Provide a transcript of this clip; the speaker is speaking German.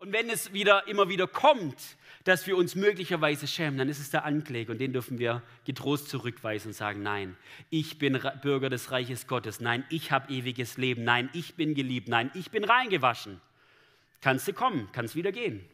Und wenn es wieder immer wieder kommt, dass wir uns möglicherweise schämen, dann ist es der Ankläger und den dürfen wir getrost zurückweisen und sagen, nein, ich bin Bürger des Reiches Gottes, nein, ich habe ewiges Leben, nein, ich bin geliebt, nein, ich bin reingewaschen. Kannst du kommen, kannst wieder gehen.